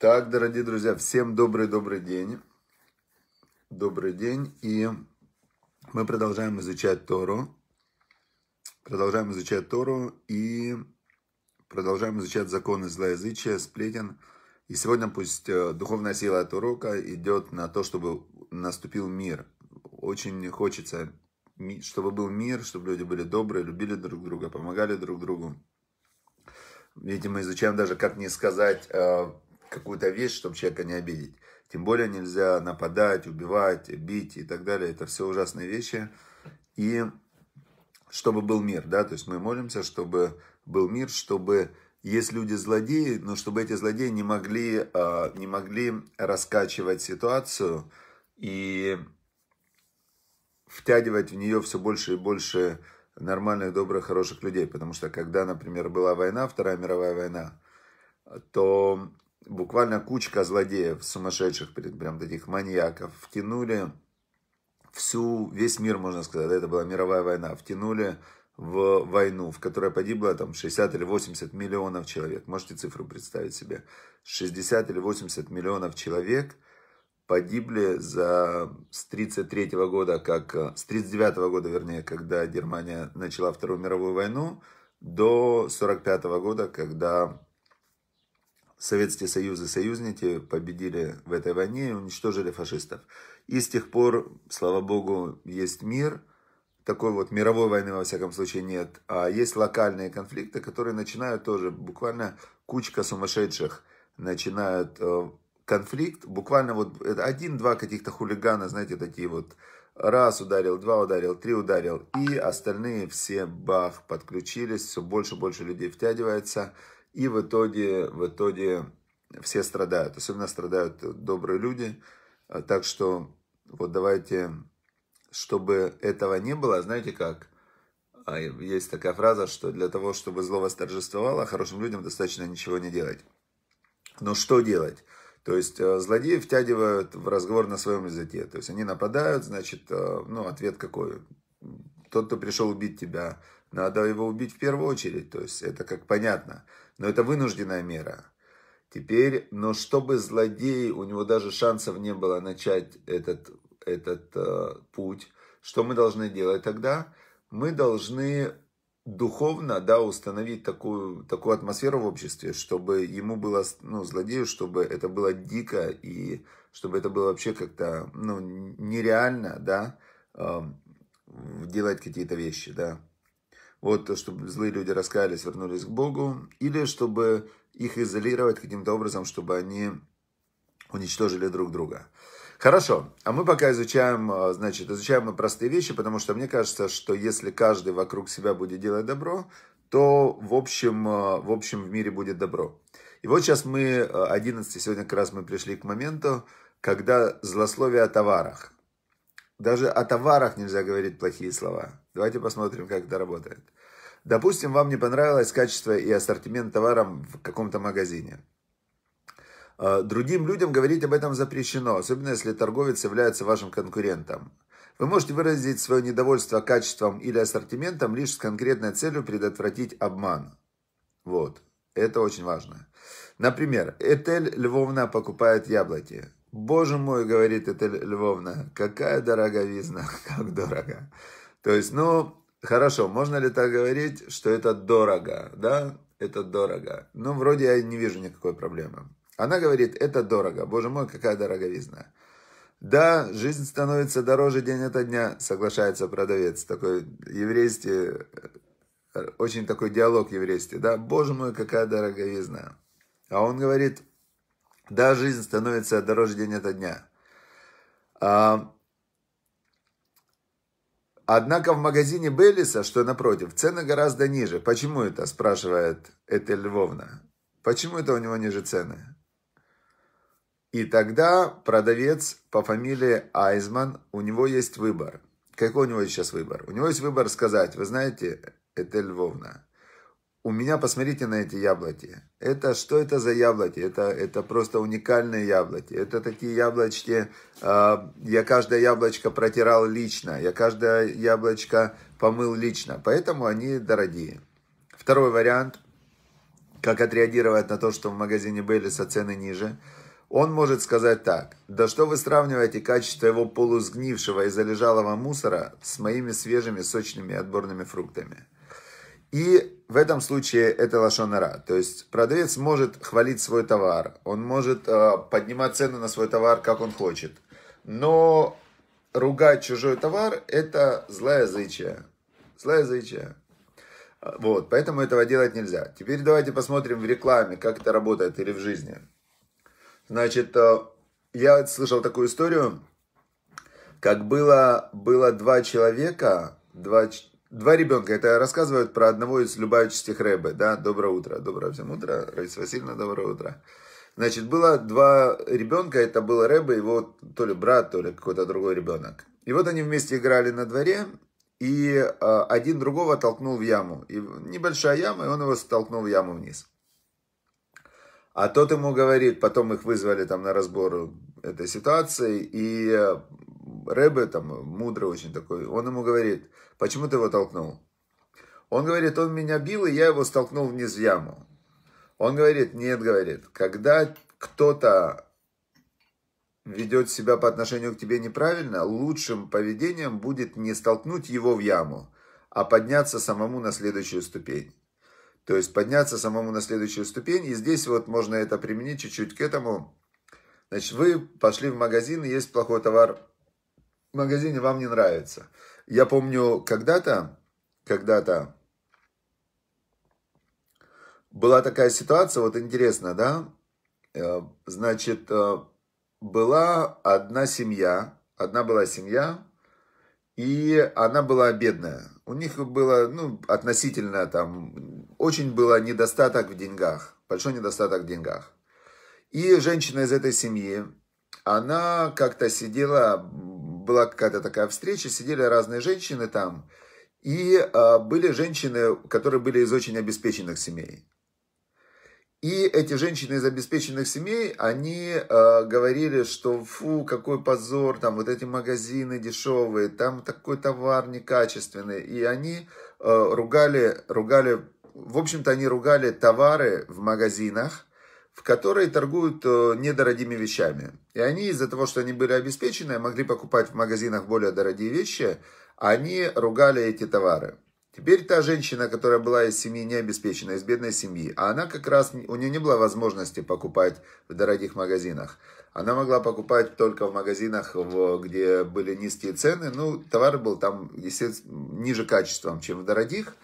Так, дорогие друзья, всем добрый-добрый день. Добрый день. И мы продолжаем изучать Тору. Продолжаем изучать Тору и продолжаем изучать законы злоязычия, сплетен. И сегодня пусть э, духовная сила этого урока идет на то, чтобы наступил мир. Очень хочется, чтобы был мир, чтобы люди были добрые, любили друг друга, помогали друг другу. Видите, мы изучаем даже, как не сказать э, какую-то вещь, чтобы человека не обидеть. Тем более нельзя нападать, убивать, бить и так далее. Это все ужасные вещи. И чтобы был мир, да, то есть мы молимся, чтобы был мир, чтобы есть люди злодеи, но чтобы эти злодеи не могли, а, не могли раскачивать ситуацию и втягивать в нее все больше и больше нормальных, добрых, хороших людей. Потому что когда, например, была война, Вторая мировая война, то буквально кучка злодеев, сумасшедших, прям таких маньяков, втянули всю, весь мир, можно сказать, это была мировая война, втянули в войну, в которой погибло там 60 или 80 миллионов человек. Можете цифру представить себе? 60 или 80 миллионов человек погибли за, с 33 -го года, как, с 39 -го года, вернее, когда Германия начала Вторую мировую войну, до 45 -го года, когда Советский Союз и союзники победили в этой войне и уничтожили фашистов. И с тех пор, слава богу, есть мир. Такой вот мировой войны, во всяком случае, нет. А есть локальные конфликты, которые начинают тоже буквально кучка сумасшедших начинают э, конфликт. Буквально вот один-два каких-то хулигана, знаете, такие вот раз ударил, два ударил, три ударил. И остальные все, бах, подключились, все больше и больше людей втягивается. И в итоге, в итоге все страдают, особенно страдают добрые люди. А, так что вот давайте, чтобы этого не было, знаете как, а, есть такая фраза, что для того, чтобы зло восторжествовало, хорошим людям достаточно ничего не делать. Но что делать? То есть э, злодеи втягивают в разговор на своем языке. То есть они нападают, значит, э, ну, ответ какой? Тот, кто пришел убить тебя, надо его убить в первую очередь. То есть это как понятно. Но это вынужденная мера. Теперь, но чтобы злодей, у него даже шансов не было начать этот, этот э, путь, что мы должны делать тогда? Мы должны духовно, да, установить такую, такую атмосферу в обществе, чтобы ему было, ну, злодею, чтобы это было дико и чтобы это было вообще как-то, ну, нереально, да, э, делать какие-то вещи, да вот, чтобы злые люди раскаялись, вернулись к Богу, или чтобы их изолировать каким-то образом, чтобы они уничтожили друг друга. Хорошо, а мы пока изучаем, а, значит, изучаем мы простые вещи, потому что мне кажется, что если каждый вокруг себя будет делать добро, то в общем, а, в общем в мире будет добро. И вот сейчас мы, 11 а, сегодня как раз мы пришли к моменту, когда злословие о товарах. Даже о товарах нельзя говорить плохие слова. Давайте посмотрим, как это работает. Допустим, вам не понравилось качество и ассортимент товара в каком-то магазине. А, другим людям говорить об этом запрещено, особенно если торговец является вашим конкурентом. Вы можете выразить свое недовольство качеством или ассортиментом лишь с конкретной целью предотвратить обман. Вот, это очень важно. Например, Этель Львовна покупает яблоки. Боже мой, говорит Этель Львовна, какая дороговизна, как дорого. То есть, ну, хорошо, можно ли так говорить, что это дорого, да? Это дорого. Ну, вроде я не вижу никакой проблемы. Она говорит, это дорого. Боже мой, какая дороговизна. Да, жизнь становится дороже день ото дня, соглашается продавец. Такой еврейский, э, очень такой диалог еврейский. Да, боже мой, какая дороговизна. А он говорит, да, жизнь становится дороже день ото дня. А, Однако в магазине Беллиса, что напротив, цены гораздо ниже. Почему это, спрашивает Этель Львовна. Почему это у него ниже цены? И тогда продавец по фамилии Айзман, у него есть выбор. Какой у него сейчас выбор? У него есть выбор сказать, вы знаете, Этель Львовна, у меня, посмотрите на эти яблоки. Это что это за яблоки? Это, это просто уникальные яблоки. Это такие яблочки, э, я каждое яблочко протирал лично, я каждое яблочко помыл лично, поэтому они дорогие. Второй вариант, как отреагировать на то, что в магазине Беллиса цены ниже. Он может сказать так, да что вы сравниваете качество его полузгнившего и залежалого мусора с моими свежими, сочными отборными фруктами. И в этом случае это лошонара. То есть продавец может хвалить свой товар, он может э, поднимать цену на свой товар, как он хочет. Но ругать чужой товар – это злая злая Злоязычие. Вот, поэтому этого делать нельзя. Теперь давайте посмотрим в рекламе, как это работает или в жизни. Значит, э, я слышал такую историю, как было, было два человека, два, Два ребенка. Это рассказывают про одного из любавичских рэбе. Да, доброе утро. Доброе всем утро. Раиса Васильевна, доброе утро. Значит, было два ребенка, это было Рэбе, его то ли брат, то ли какой-то другой ребенок. И вот они вместе играли на дворе, и а, один другого толкнул в яму. И небольшая яма, и он его столкнул в яму вниз. А тот ему говорит, потом их вызвали там на разбор этой ситуации, и Рэбе, там, мудрый очень такой, он ему говорит, почему ты его толкнул? Он говорит, он меня бил, и я его столкнул вниз в яму. Он говорит, нет, говорит, когда кто-то ведет себя по отношению к тебе неправильно, лучшим поведением будет не столкнуть его в яму, а подняться самому на следующую ступень. То есть подняться самому на следующую ступень. И здесь вот можно это применить чуть-чуть к этому. Значит, вы пошли в магазин, и есть плохой товар, магазине вам не нравится. Я помню, когда-то, когда-то была такая ситуация, вот интересно, да? Э, значит, э, была одна семья, одна была семья, и она была бедная. У них было, ну, относительно там, очень было недостаток в деньгах, большой недостаток в деньгах. И женщина из этой семьи, она как-то сидела, была какая-то такая встреча, сидели разные женщины там, и а, были женщины, которые были из очень обеспеченных семей. И эти женщины из обеспеченных семей, они э, говорили, что фу, какой позор, там вот эти магазины дешевые, там такой товар некачественный. И они э, ругали, ругали, в общем-то они ругали товары в магазинах, в которой торгуют э, недорогими вещами. И они из-за того, что они были обеспечены, могли покупать в магазинах более дорогие вещи, они ругали эти товары. Теперь та женщина, которая была из семьи необеспеченной из бедной семьи, а она как раз, у нее не было возможности покупать в дорогих магазинах. Она могла покупать только в магазинах, где были низкие цены. Ну, товар был там, естественно, ниже качеством, чем в дорогих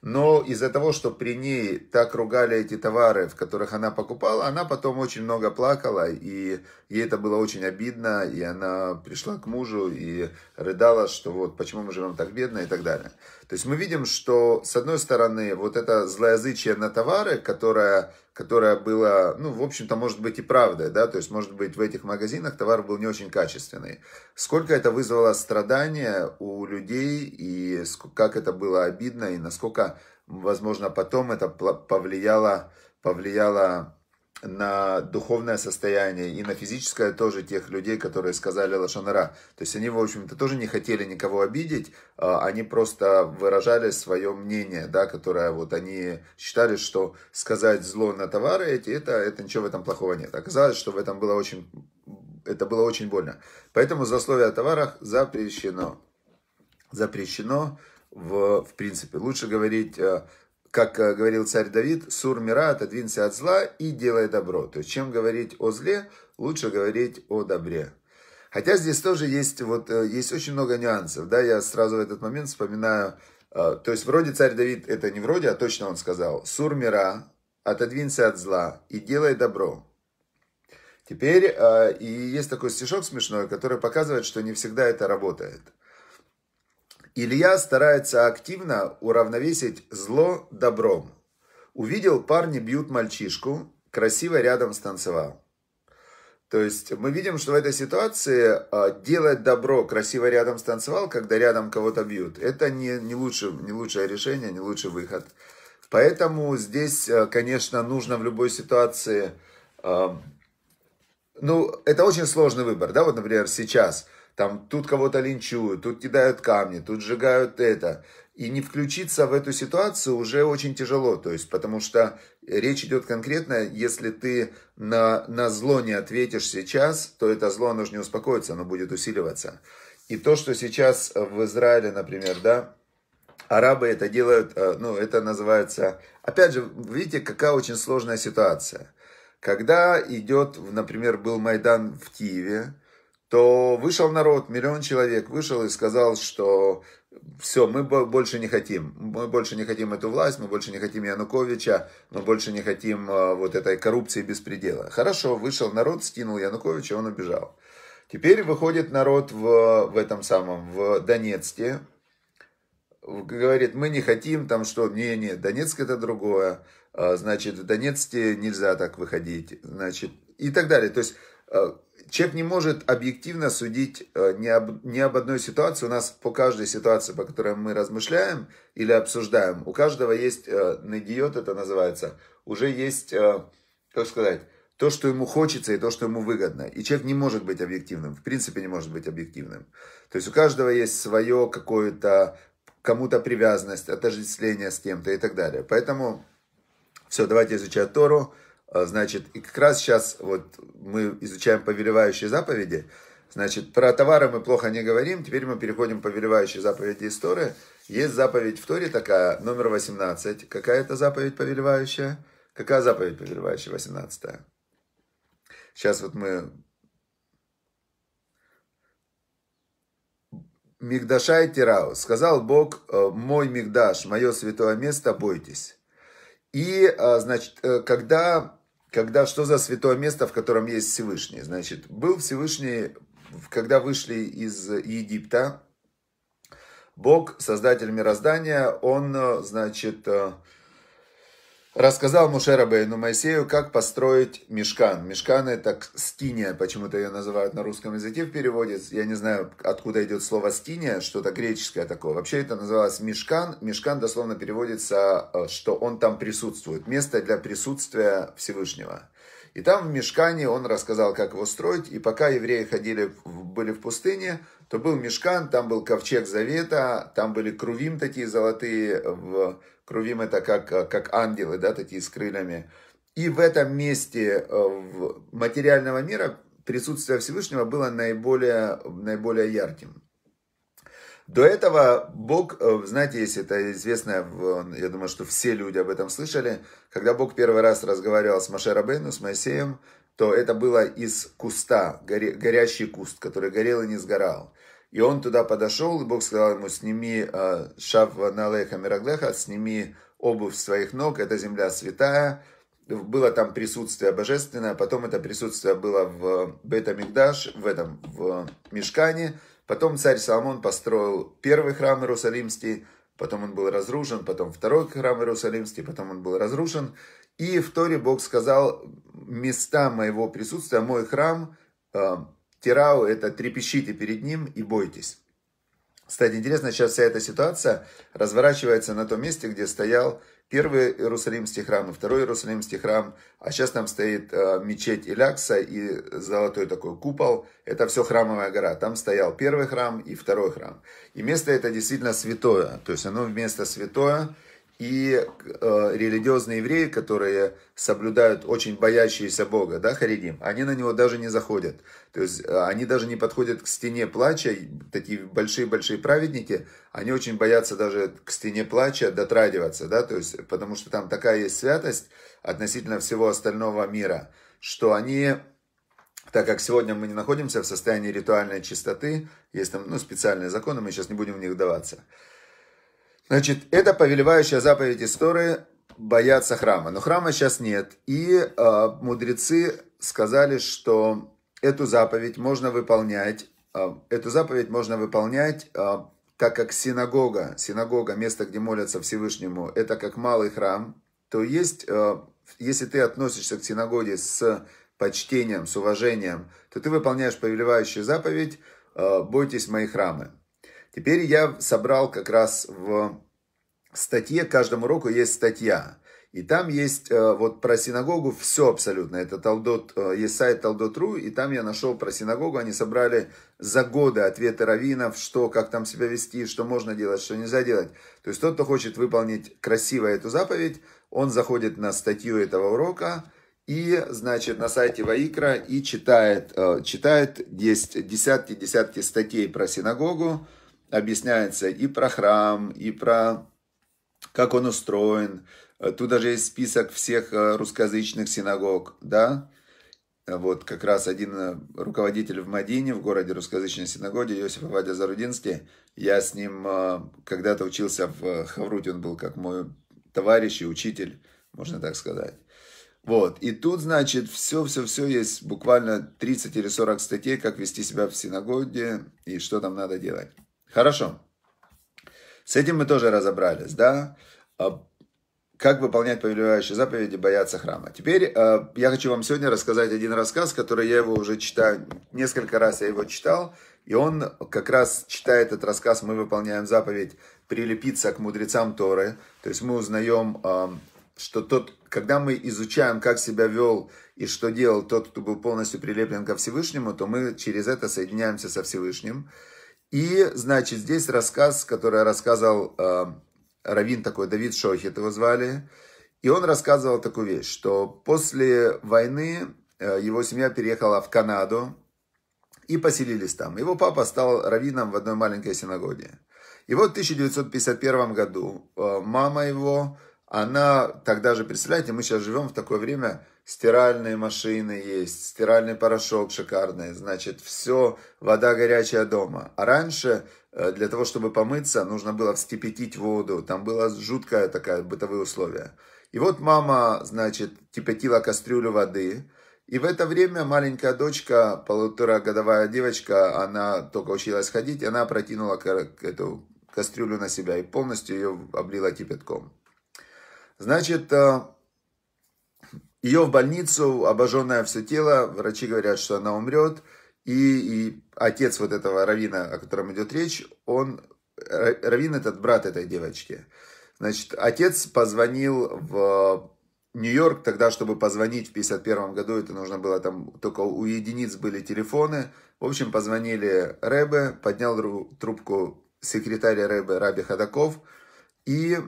но из-за того, что при ней так ругали эти товары, в которых она покупала, она потом очень много плакала, и ей это было очень обидно, и она пришла к мужу и рыдала, что вот почему мы живем так бедно и так далее. То есть мы видим, что с одной стороны вот это злоязычие на товары, которое, которое было, ну, в общем-то, может быть и правдой, да, то есть, может быть, в этих магазинах товар был не очень качественный. Сколько это вызвало страдания у людей и как это было обидно и насколько, возможно, потом это повлияло, повлияло на духовное состояние и на физическое тоже тех людей, которые сказали Лошанара. То есть они, в общем-то, тоже не хотели никого обидеть, а они просто выражали свое мнение, да, которое вот они считали, что сказать зло на товары эти, это, это ничего в этом плохого нет. Оказалось, что в этом было очень, это было очень больно. Поэтому злословие о товарах запрещено. Запрещено в, в принципе. Лучше говорить э, как э, говорил царь Давид, сур мира, отодвинься от зла и делай добро. То есть, чем говорить о зле, лучше говорить о добре. Хотя здесь тоже есть, вот, э, есть очень много нюансов. Да? Я сразу в этот момент вспоминаю, э, то есть вроде царь Давид, это не вроде, а точно он сказал, сур мира, отодвинься от зла и делай добро. Теперь, и есть такой стишок смешной, который показывает, что не всегда это работает. Илья старается активно уравновесить зло добром. Увидел, парни бьют мальчишку, красиво рядом станцевал. То есть мы видим, что в этой ситуации а, делать добро, красиво рядом станцевал, когда рядом кого-то бьют, это не, не, лучше, не лучшее решение, не лучший выход. Поэтому здесь, а, конечно, нужно в любой ситуации... А, ну, это очень сложный выбор, да, вот, например, сейчас – там тут кого-то линчуют, тут кидают камни, тут сжигают это. И не включиться в эту ситуацию уже очень тяжело, то есть, потому что речь идет конкретно, если ты на, на зло не ответишь сейчас, то это зло, оно же не успокоится, оно будет усиливаться. И то, что сейчас в Израиле, например, да, арабы это делают, э, ну, это называется, опять же, видите, какая очень сложная ситуация. Когда идет, например, был Майдан в Киеве, то вышел народ, миллион человек вышел и сказал, что все, мы больше не хотим. Мы больше не хотим эту власть, мы больше не хотим Януковича, мы больше не хотим э, вот этой коррупции беспредела. Хорошо, вышел народ, стянул Януковича, он убежал. Теперь выходит народ в, в этом самом, в Донецке, говорит, мы не хотим, там что, не, не, Донецк это другое, а, значит, в Донецке нельзя так выходить, значит, и так далее. То есть э, человек не может объективно судить э, не об, ни об одной ситуации. У нас по каждой ситуации, по которой мы размышляем или обсуждаем, у каждого есть, э, надиет это называется, уже есть, э, как сказать, то, что ему хочется и то, что ему выгодно. И человек не может быть объективным, в принципе не может быть объективным. То есть у каждого есть свое какое-то, кому-то привязанность, отождествление с кем-то и так далее. Поэтому все, давайте изучать Тору. А, значит, и как раз сейчас вот мы изучаем повелевающие заповеди. Значит, про товары мы плохо не говорим. Теперь мы переходим к повелевающей заповеди истории. Есть заповедь в Торе такая, номер 18. Какая это заповедь повелевающая? Какая заповедь повелевающая 18 -я? Сейчас вот мы... Мигдашай Тирау. Сказал Бог, э, мой Мигдаш, мое святое место, бойтесь. И, а, значит, э, когда когда что за святое место, в котором есть Всевышний? Значит, был Всевышний, когда вышли из Египта, Бог, создатель мироздания, он, э, значит, э, рассказал Мушерабейну Моисею, как построить мешкан. Мешкан это скиния, почему-то ее называют на русском языке в переводе. Я не знаю, откуда идет слово скиния, что-то греческое такое. Вообще это называлось мешкан. Мешкан дословно переводится, э, что он там присутствует. Место для присутствия Всевышнего. И там в мешкане он рассказал, как его строить. И пока евреи ходили, были в пустыне, то был мешкан, там был ковчег завета, там были крувим такие золотые, в Крувим это как, э, как ангелы, да, такие с крыльями. И в этом месте э, в материального мира присутствие Всевышнего было наиболее, наиболее ярким. До этого Бог, э, знаете, если это известное, я думаю, что все люди об этом слышали, когда Бог первый раз разговаривал с Маше Рабейну, с Моисеем, то это было из куста, горя, горящий куст, который горел и не сгорал. И он туда подошел, и Бог сказал ему, сними а, шав налеха мираглеха, сними обувь своих ног, это земля святая. Было там присутствие божественное, потом это присутствие было в бет Бетамикдаш, в этом, в Мешкане. Потом царь Соломон построил первый храм Иерусалимский, потом он был разрушен, потом второй храм Иерусалимский, потом он был разрушен. И в Торе Бог сказал, места моего присутствия, мой храм, а, Тирау – это трепещите перед ним и бойтесь. Кстати, интересно, сейчас вся эта ситуация разворачивается на том месте, где стоял первый Иерусалимский храм и второй Иерусалимский храм, а сейчас там стоит э, мечеть Илякса и золотой такой купол. Это все храмовая гора. Там стоял первый храм и второй храм. И место это действительно святое. То есть оно вместо святое – и э, религиозные евреи, которые соблюдают, очень боящиеся Бога, да, Харидим, они на него даже не заходят. То есть э, они даже не подходят к стене плача, такие большие-большие праведники, они очень боятся даже к стене плача дотрагиваться, да, то есть потому что там такая есть святость относительно всего остального мира, что они так как сегодня мы не находимся в состоянии ритуальной чистоты, есть там ну, специальные законы, мы сейчас не будем в них вдаваться. Значит, это повелевающая заповедь истории бояться храма. Но храма сейчас нет. И э, мудрецы сказали, что эту заповедь можно выполнять. Э, эту заповедь можно выполнять, э, так как синагога, синагога, место, где молятся Всевышнему, это как малый храм, то есть, э, если ты относишься к синагоге с почтением, с уважением, то ты выполняешь повелевающую заповедь э, «Бойтесь мои храмы». Теперь я собрал как раз в статье, каждому уроку есть статья. И там есть э, вот про синагогу все абсолютно. Это Талдот, э, есть сайт Талдот.ру, и там я нашел про синагогу. Они собрали за годы ответы раввинов, что, как там себя вести, что можно делать, что нельзя делать. То есть тот, кто хочет выполнить красиво эту заповедь, он заходит на статью этого урока и, значит, на сайте Ваикра и читает, э, читает, есть десятки-десятки статей про синагогу, объясняется и про храм, и про как он устроен. Тут даже есть список всех э, русскоязычных синагог, да. Вот как раз один э, руководитель в Мадине, в городе русскоязычной синагоге, Иосиф Авадя Зарудинский. Я с ним э, когда-то учился в Хавруте, он был как мой товарищ и учитель, можно так сказать. Вот. И тут, значит, все-все-все есть буквально 30 или 40 статей, как вести себя в синагоге и что там надо делать. Хорошо. С этим мы тоже разобрались, да? А как выполнять повелевающие заповеди, бояться храма. Теперь а, я хочу вам сегодня рассказать один рассказ, который я его уже читаю, несколько раз я его читал, и он как раз читая этот рассказ, мы выполняем заповедь прилепиться к мудрецам Торы, то есть мы узнаем, а, что тот, когда мы изучаем, как себя вел и что делал тот, кто был полностью прилеплен ко Всевышнему, то мы через это соединяемся со Всевышним. И, значит, здесь рассказ, который рассказывал э, Равин такой, Давид Шохет его звали. И он рассказывал такую вещь, что после войны э, его семья переехала в Канаду и поселились там. Его папа стал раввином в одной маленькой синагоге. И вот в 1951 году э, мама его она тогда же, представляете, мы сейчас живем в такое время, стиральные машины есть, стиральный порошок шикарный, значит, все, вода горячая дома. А раньше э, для того, чтобы помыться, нужно было вскипятить воду, там было жуткое такое бытовые условия. И вот мама, значит, кипятила кастрюлю воды, и в это время маленькая дочка, полуторагодовая девочка, она только училась ходить, она протянула эту кастрюлю на себя и полностью ее облила кипятком. Значит, э, ее в больницу, обожженное все тело, врачи говорят, что она умрет. И, и отец вот этого Равина, о котором идет речь, он, э, Равин этот брат этой девочки. Значит, отец позвонил в Нью-Йорк, тогда, чтобы позвонить в 51 году, это нужно было там, только у единиц были телефоны. В общем, позвонили Рэбе, поднял трубку секретарь Рэбе Раби Ходаков, и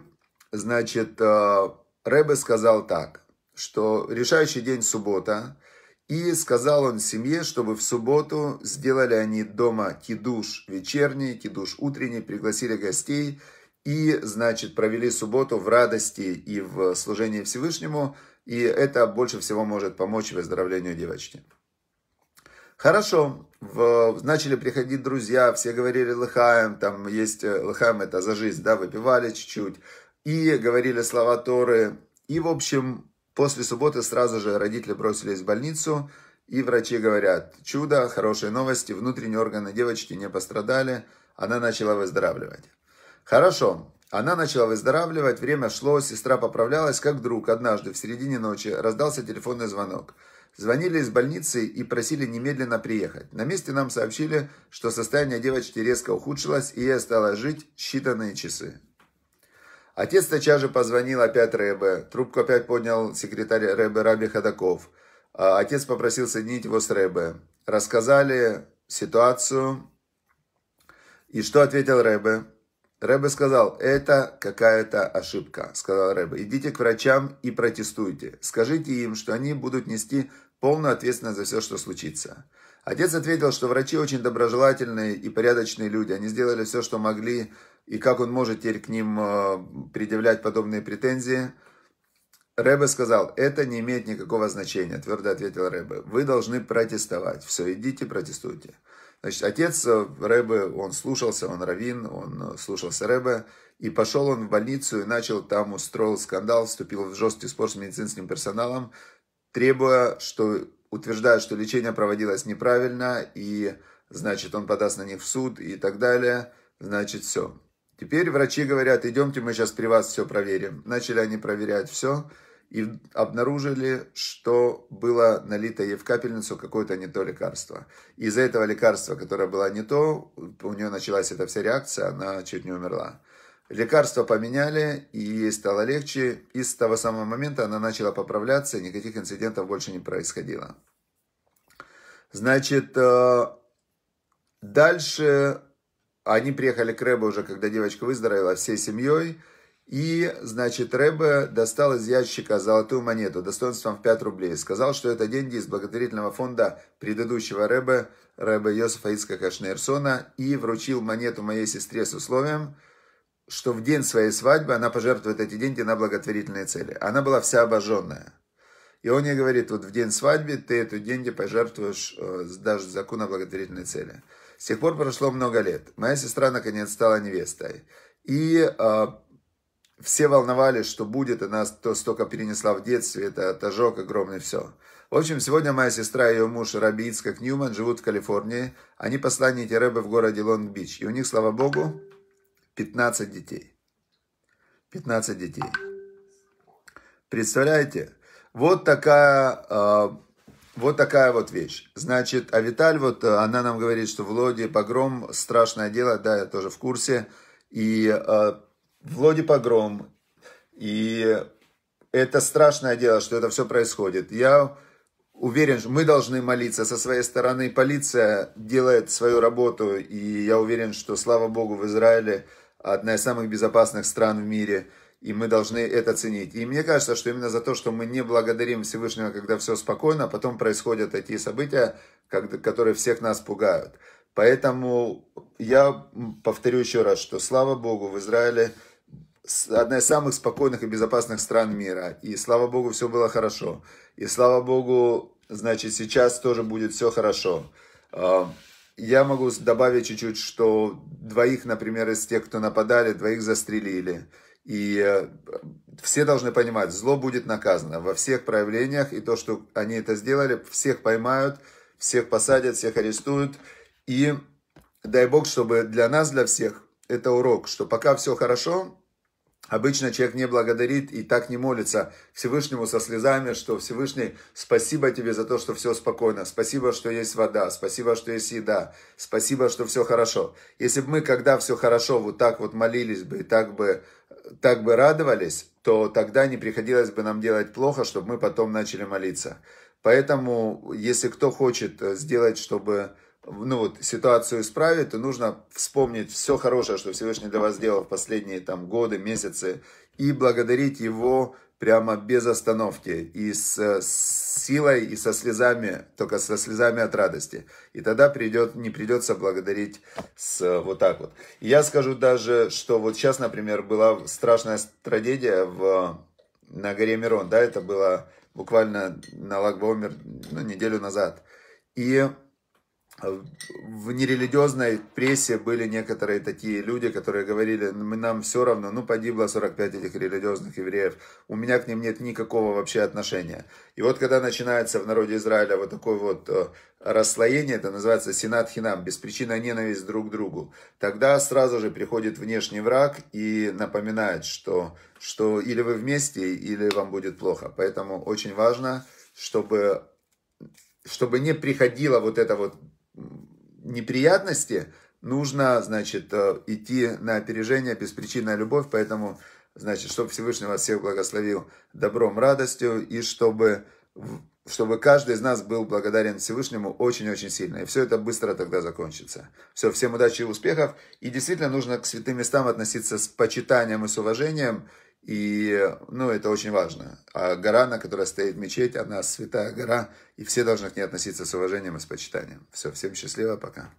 Значит, э, Рэбе сказал так, что решающий день суббота, и сказал он семье, чтобы в субботу сделали они дома кидуш вечерний, кидуш утренний, пригласили гостей и, значит, провели субботу в радости и в служении Всевышнему, и это больше всего может помочь выздоровлению девочки. Хорошо, в, начали приходить друзья, все говорили лыхаем, там есть э, лыхаем это за жизнь, да, выпивали чуть-чуть, и говорили слова Торы. И, в общем, после субботы сразу же родители бросились в больницу, и врачи говорят, чудо, хорошие новости, внутренние органы девочки не пострадали, она начала выздоравливать. Хорошо, она начала выздоравливать, время шло, сестра поправлялась, как вдруг однажды в середине ночи раздался телефонный звонок. Звонили из больницы и просили немедленно приехать. На месте нам сообщили, что состояние девочки резко ухудшилось, и ей осталось жить считанные часы. Отец тотчас же позвонил опять Рэбе. Трубку опять поднял секретарь Рэбе Раби Ходаков. А отец попросил соединить его с Рэбе. Рассказали ситуацию. И что ответил Рэбе? Рэбе сказал, это какая-то ошибка, сказал Рэбе. Идите к врачам и протестуйте. Скажите им, что они будут нести полную ответственность за все, что случится. Отец ответил, что врачи очень доброжелательные и порядочные люди. Они сделали все, что могли и как он может теперь к ним э, предъявлять подобные претензии. Рэбе сказал, это не имеет никакого значения, твердо ответил Рэбе. Вы должны протестовать. Все, идите, протестуйте. Значит, отец э, Рэбе, он слушался, он раввин, он э, слушался Рэбе, и пошел он в больницу и начал там, устроил скандал, вступил в жесткий спор с медицинским персоналом, требуя, что, утверждая, что лечение проводилось неправильно, и, значит, он подаст на них в суд и так далее. Значит, все. Теперь врачи говорят, идемте, мы сейчас при вас все проверим. Начали они проверять все и обнаружили, что было налито ей в капельницу какое-то не то лекарство. Из-за этого лекарства, которое было не то, у нее началась эта вся реакция, она чуть не умерла. Лекарство поменяли, и ей стало легче. И с того самого момента она начала поправляться, и никаких инцидентов больше не происходило. Значит, э, дальше а они приехали к Рэбе уже, когда девочка выздоровела, всей семьей. И, значит, Рэбе достал из ящика золотую монету достоинством в 5 рублей. Сказал, что это деньги из благотворительного фонда предыдущего Рэбе, Рэбе Йосифа Ицкака Шнейрсона, и вручил монету моей сестре с условием, что в день своей свадьбы она пожертвует эти деньги на благотворительные цели. Она была вся обожженная. И он ей говорит, вот в день свадьбы ты эти деньги пожертвуешь, э, даже сдашь закон на благотворительные цели. С тех пор прошло много лет. Моя сестра, наконец, стала невестой. И э, все волновались, что будет. Она то столько перенесла в детстве. Это отожок огромный, все. В общем, сегодня моя сестра и ее муж Раби Ицкак Ньюман живут в Калифорнии. Они посланники Рэбе в городе Лонг-Бич. И у них, слава богу, 15 детей. 15 детей. Представляете? Вот такая... Э, вот такая вот вещь. Значит, а Виталь, вот э, она нам говорит, что в Лоде погром, страшное дело, да, я тоже в курсе. И э, в Лоде погром, и это страшное дело, что это все происходит. Я уверен, что мы должны молиться со своей стороны. Полиция делает свою работу, и я уверен, что, слава богу, в Израиле одна из самых безопасных стран в мире – и мы должны это ценить. И мне кажется, что именно за то, что мы не благодарим Всевышнего, когда все спокойно, потом происходят эти события, которые всех нас пугают. Поэтому я повторю еще раз, что слава Богу, в Израиле одна из самых спокойных и безопасных стран мира. И слава Богу, все было хорошо. И слава Богу, значит, сейчас тоже будет все хорошо. А, я могу добавить чуть-чуть, что двоих, например, из тех, кто нападали, двоих застрелили. И э, все должны понимать, зло будет наказано во всех проявлениях, и то, что они это сделали, всех поймают, всех посадят, всех арестуют. И дай Бог, чтобы для нас, для всех, это урок, что пока все хорошо, Обычно человек не благодарит и так не молится Всевышнему со слезами, что Всевышний, спасибо тебе за то, что все спокойно, спасибо, что есть вода, спасибо, что есть еда, спасибо, что все хорошо. Если бы мы, когда все хорошо, вот так вот молились бы и так бы так бы радовались, то тогда не приходилось бы нам делать плохо, чтобы мы потом начали молиться. Поэтому, если кто хочет э, сделать, чтобы ну вот, ситуацию исправить, то нужно вспомнить все хорошее, что Всевышний для вас сделал в последние там, годы, месяцы, и благодарить Его прямо без остановки и с, с силой и со слезами, только со слезами от радости. И тогда придет, не придется благодарить с, вот так вот. я скажу даже, что вот сейчас, например, была страшная трагедия в, на горе Мирон, да, это было буквально на Лагбаумер ну, неделю назад. И в нерелигиозной прессе были некоторые такие люди, которые говорили, нам все равно, ну погибло 45 этих религиозных евреев, у меня к ним нет никакого вообще отношения. И вот когда начинается в народе Израиля вот такое вот э, расслоение, это называется сенат хинам, беспричинная ненависть друг к другу, тогда сразу же приходит внешний враг и напоминает, что, что или вы вместе, или вам будет плохо. Поэтому очень важно, чтобы чтобы не приходила вот эта вот неприятности, нужно, значит, э, идти на опережение, беспричинная любовь, поэтому, значит, чтобы Всевышний вас всех благословил добром, радостью, и чтобы, чтобы каждый из нас был благодарен Всевышнему очень-очень сильно. И все это быстро тогда закончится. Все, всем удачи и успехов. И действительно нужно к святым местам относиться с почитанием и с уважением, и, ну, это очень важно. А гора, на которой стоит мечеть, она святая гора, и все должны к ней относиться с уважением и с почитанием. Все, всем счастливо, пока.